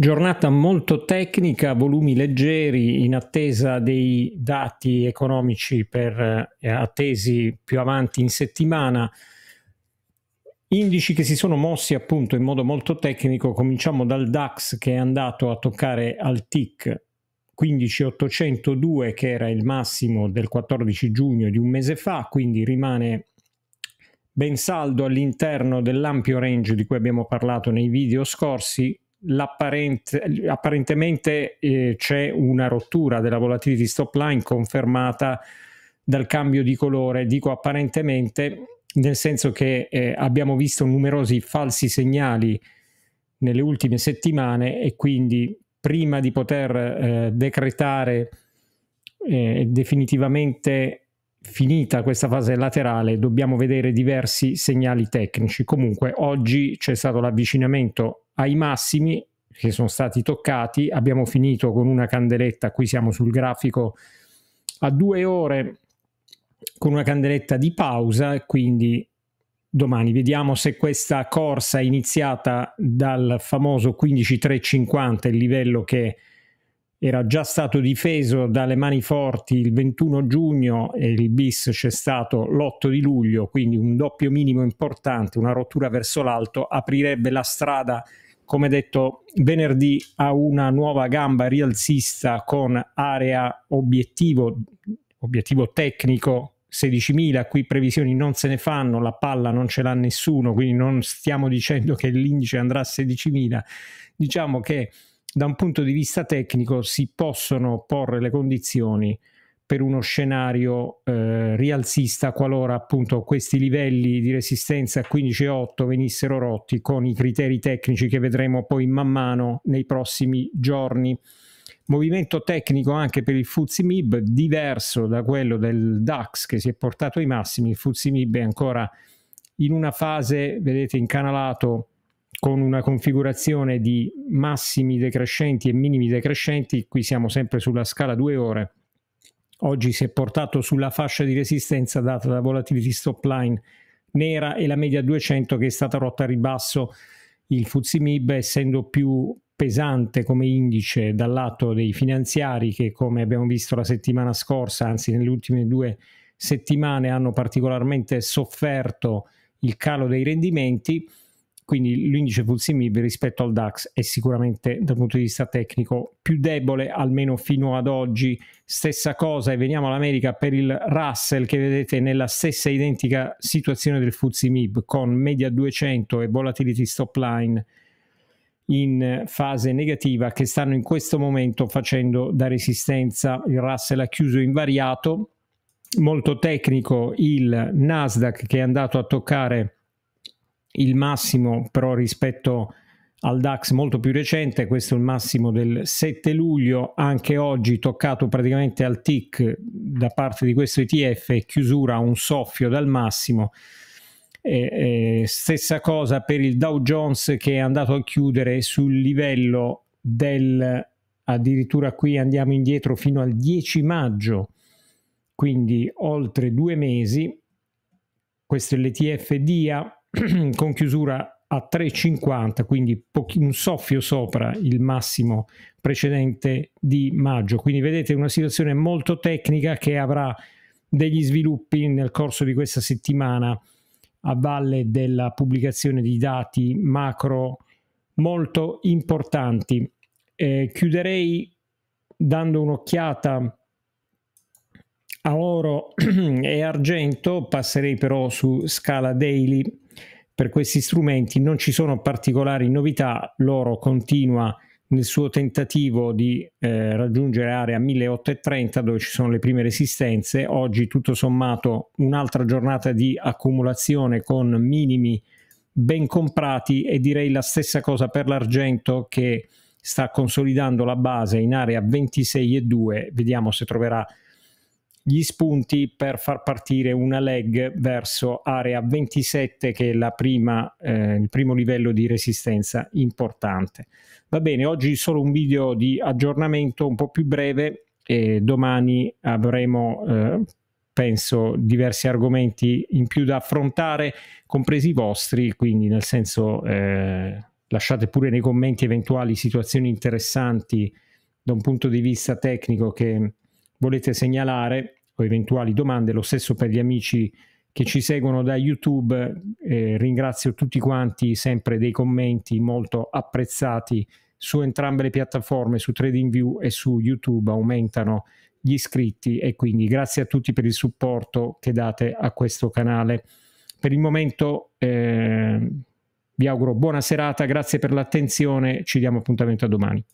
Giornata molto tecnica, volumi leggeri in attesa dei dati economici per eh, attesi più avanti in settimana. Indici che si sono mossi appunto in modo molto tecnico, cominciamo dal DAX che è andato a toccare al TIC 15802 che era il massimo del 14 giugno di un mese fa, quindi rimane ben saldo all'interno dell'ampio range di cui abbiamo parlato nei video scorsi, apparentemente eh, c'è una rottura della volatility stop line confermata dal cambio di colore. Dico apparentemente nel senso che eh, abbiamo visto numerosi falsi segnali nelle ultime settimane e quindi prima di poter eh, decretare eh, definitivamente finita questa fase laterale dobbiamo vedere diversi segnali tecnici. Comunque oggi c'è stato l'avvicinamento ai massimi che sono stati toccati. Abbiamo finito con una candeletta, qui siamo sul grafico, a due ore con una candeletta di pausa, quindi domani vediamo se questa corsa iniziata dal famoso 15350, il livello che era già stato difeso dalle mani forti il 21 giugno e il bis c'è stato l'8 di luglio, quindi un doppio minimo importante, una rottura verso l'alto aprirebbe la strada come detto venerdì a una nuova gamba rialzista con area obiettivo, obiettivo tecnico 16.000, qui previsioni non se ne fanno, la palla non ce l'ha nessuno, quindi non stiamo dicendo che l'indice andrà a 16.000, diciamo che da un punto di vista tecnico si possono porre le condizioni per uno scenario eh, rialzista qualora appunto questi livelli di resistenza 15,8 venissero rotti con i criteri tecnici che vedremo poi man mano nei prossimi giorni. Movimento tecnico anche per il FUZI Mib diverso da quello del DAX che si è portato ai massimi, il FUZI Mib è ancora in una fase, vedete, incanalato con una configurazione di massimi decrescenti e minimi decrescenti, qui siamo sempre sulla scala 2 ore Oggi si è portato sulla fascia di resistenza data da volatility stop line nera e la media 200 che è stata rotta a ribasso. Il MIB essendo più pesante come indice dal lato dei finanziari che come abbiamo visto la settimana scorsa, anzi nelle ultime due settimane hanno particolarmente sofferto il calo dei rendimenti, quindi l'indice MIB rispetto al DAX è sicuramente dal punto di vista tecnico più debole almeno fino ad oggi stessa cosa e veniamo all'America per il Russell che vedete nella stessa identica situazione del MIB con media 200 e volatility stop line in fase negativa che stanno in questo momento facendo da resistenza il Russell ha chiuso invariato molto tecnico il Nasdaq che è andato a toccare il massimo però rispetto al DAX molto più recente, questo è il massimo del 7 luglio, anche oggi toccato praticamente al tick da parte di questo ETF, chiusura un soffio dal massimo. Eh, eh, stessa cosa per il Dow Jones che è andato a chiudere sul livello del addirittura qui andiamo indietro fino al 10 maggio, quindi oltre due mesi. Questo è l'ETF DIA con chiusura a 3,50, quindi un soffio sopra il massimo precedente di maggio. Quindi vedete una situazione molto tecnica che avrà degli sviluppi nel corso di questa settimana a valle della pubblicazione di dati macro molto importanti. Eh, chiuderei dando un'occhiata a oro e argento, passerei però su scala daily per questi strumenti non ci sono particolari novità, l'oro continua nel suo tentativo di eh, raggiungere area 1830 dove ci sono le prime resistenze, oggi tutto sommato un'altra giornata di accumulazione con minimi ben comprati e direi la stessa cosa per l'argento che sta consolidando la base in area 26,2, vediamo se troverà gli spunti per far partire una leg verso area 27 che è prima, eh, il primo livello di resistenza importante. Va bene, oggi solo un video di aggiornamento un po' più breve e domani avremo eh, penso diversi argomenti in più da affrontare, compresi i vostri, quindi nel senso eh, lasciate pure nei commenti eventuali situazioni interessanti da un punto di vista tecnico che volete segnalare o eventuali domande. Lo stesso per gli amici che ci seguono da YouTube. Eh, ringrazio tutti quanti sempre dei commenti molto apprezzati su entrambe le piattaforme, su TradingView e su YouTube aumentano gli iscritti e quindi grazie a tutti per il supporto che date a questo canale. Per il momento eh, vi auguro buona serata, grazie per l'attenzione, ci diamo appuntamento a domani.